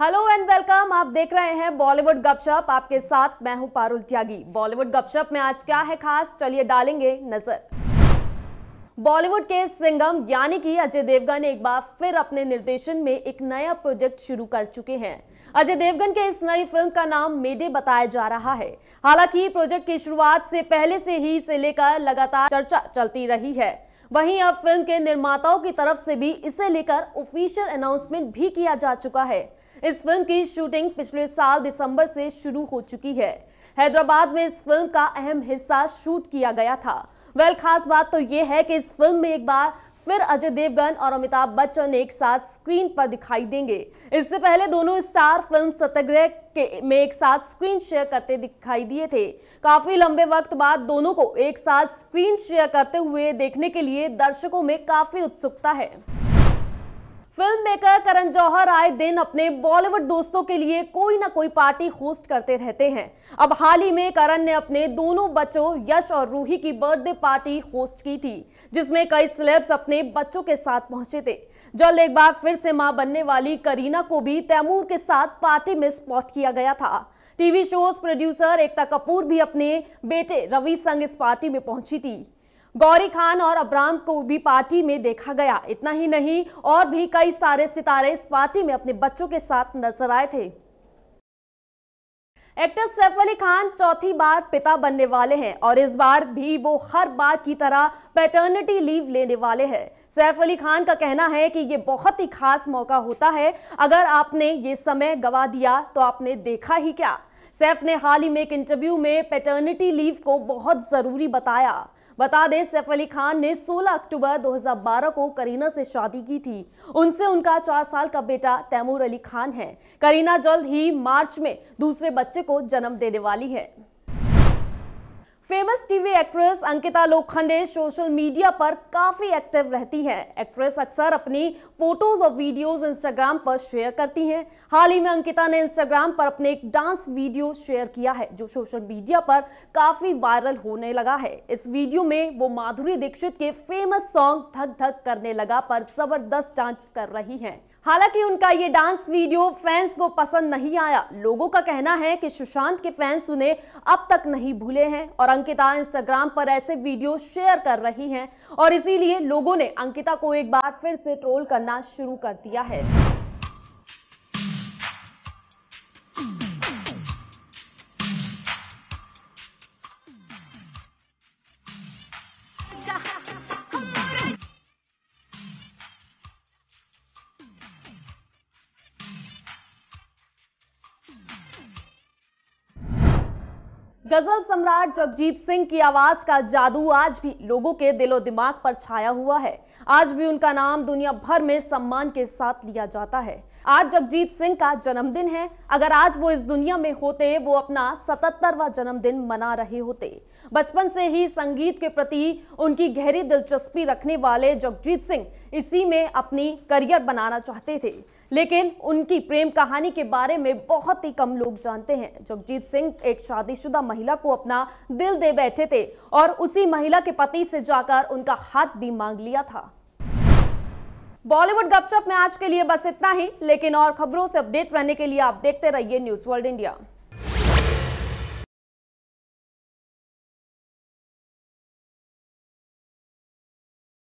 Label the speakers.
Speaker 1: hello and welcome आप देख रहे हैं बॉलीवुड गपशप आपके साथ मैं हूं पारुल त्यागी बॉलीवुड गपशप में आज क्या है खास चलिए डालेंगे नजर बॉलीवुड के सिंगम यानी कि अजय देवगन एक बार फिर अपने निर्देशन में एक नया प्रोजेक्ट शुरू कर चुके हैं अजय देवगन के इस नई फिल्म का नाम मेडे बताया जा रहा है हालांकि प्रोजेक्ट की शुरुआत से पहले से ही इसे लेकर लगातार चर्चा चलती रही है वहीं अब फिल्म के निर्माताओं की तरफ से भी इसे लेकर ऑफिशियल अनाउंसमेंट भी किया जा चुका है इस फिल्म की शूटिंग पिछले साल दिसंबर से शुरू हो चुकी है हैदराबाद में इस फिल्म का अहम हिस्सा शूट किया गया था वेल खास बात तो यह है कि इस फिल्म में एक बार फिर अजय देवगन और अमिताभ बच्चन एक साथ स्क्रीन पर दिखाई देंगे इससे पहले दोनों स्टार फिल्म सत्याग्रह के में एक साथ स्क्रीन शेयर करते दिखाई दिए थे काफी लंबे वक्त बाद दोनों को एक साथ स्क्रीन शेयर करते हुए देखने के लिए दर्शकों में काफी उत्सुकता है फिल्म मेकर करण जौहर आए दिन अपने बॉलीवुड दोस्तों के लिए कोई ना कोई पार्टी होस्ट करते रहते हैं अब हाल ही में करण ने अपने दोनों बच्चों यश और रूही की बर्थडे पार्टी होस्ट की थी जिसमें कई सिलेब्स अपने बच्चों के साथ पहुंचे थे जल्द एक बार फिर से मां बनने वाली करीना को भी तैमूर के साथ पार्टी में स्पॉट किया गया था TV shows producer Ekta Kapoor भी अपने बेटे रवि संग इस पार्टी में पहुंची थी गौरी खान और अब्राम को भी पार्टी में देखा गया इतना ही नहीं और भी कई सारे सितारे इस पार्टी में अपने बच्चों के साथ नजर आए थे एक्टर सैफ अली खान चौथी बार पिता बनने वाले हैं और इस बार भी वो हर बार की तरह पैटर्निटी लीव लेने वाले हैं सैफ अली खान का कहना है कि ये बहुत ही खास मौका होता है अगर आपने ये समय गवा दिया तो आपने देखा ही क्या सैफ ने हाल ही में एक इंटरव्यू में पैटर्निटी लीव को बहुत ज़रूरी बताया बता दें सैफ अली खान ने 16 अक्टूबर 2012 को करीना से शादी की थी उनसे उनका चार साल का बेटा तैमूर अली खान है करीना जल्द ही मार्च में दूसरे बच्चे को जन्म देने वाली है famous TV actress Ankita Lokhande social media पर काफ़ी एक्टिव रहती हैं एक्ट्रेस अक्सर अपनी फोटोज और वीडियोस इंस्टाग्राम पर शेयर करती हैं हाल ही में अंकिता ने इंस्टाग्राम पर अपने एक डांस वीडियो शेयर किया है जो सोशल मीडिया पर काफ़ी वायरल होने लगा है इस वीडियो में वो माधुरी दीक्षित के फेमस सॉन्ग धक धक करने लगा पर ज़बरदस्त डांस कर रही है हालांकि उनका ये डांस वीडियो फैंस को पसंद नहीं आया लोगों का कहना है कि सुशांत के फैंस उन्हें अब तक नहीं भूले हैं और अंकिता इंस्टाग्राम पर ऐसे वीडियो शेयर कर रही हैं और इसीलिए लोगों ने अंकिता को एक बार फिर से ट्रोल करना शुरू कर दिया है गजल सम्राट जगजीत सिंह की आवाज का जादू आज भी लोगों के दिलो दिमाग पर छाया हुआ है आज भी उनका नाम दुनिया भर में सम्मान के साथ लिया जाता है आज जगजीत सिंह का जन्मदिन है अगर आज वो इस दुनिया में होते वो अपना सतहत्तरवा जन्मदिन मना रहे होते बचपन से ही संगीत के प्रति उनकी गहरी दिलचस्पी रखने वाले जगजीत सिंह इसी में अपनी करियर बनाना चाहते थे लेकिन उनकी प्रेम कहानी के बारे में बहुत ही कम लोग जानते हैं जगजीत सिंह एक शादीशुदा महिला महिला को अपना दिल दे बैठे थे और उसी महिला के पति से जाकर उनका हाथ भी मांग लिया था बॉलीवुड गपशप में आज के लिए बस इतना ही लेकिन और खबरों से अपडेट रहने के लिए आप देखते रहिए न्यूज वर्ल्ड इंडिया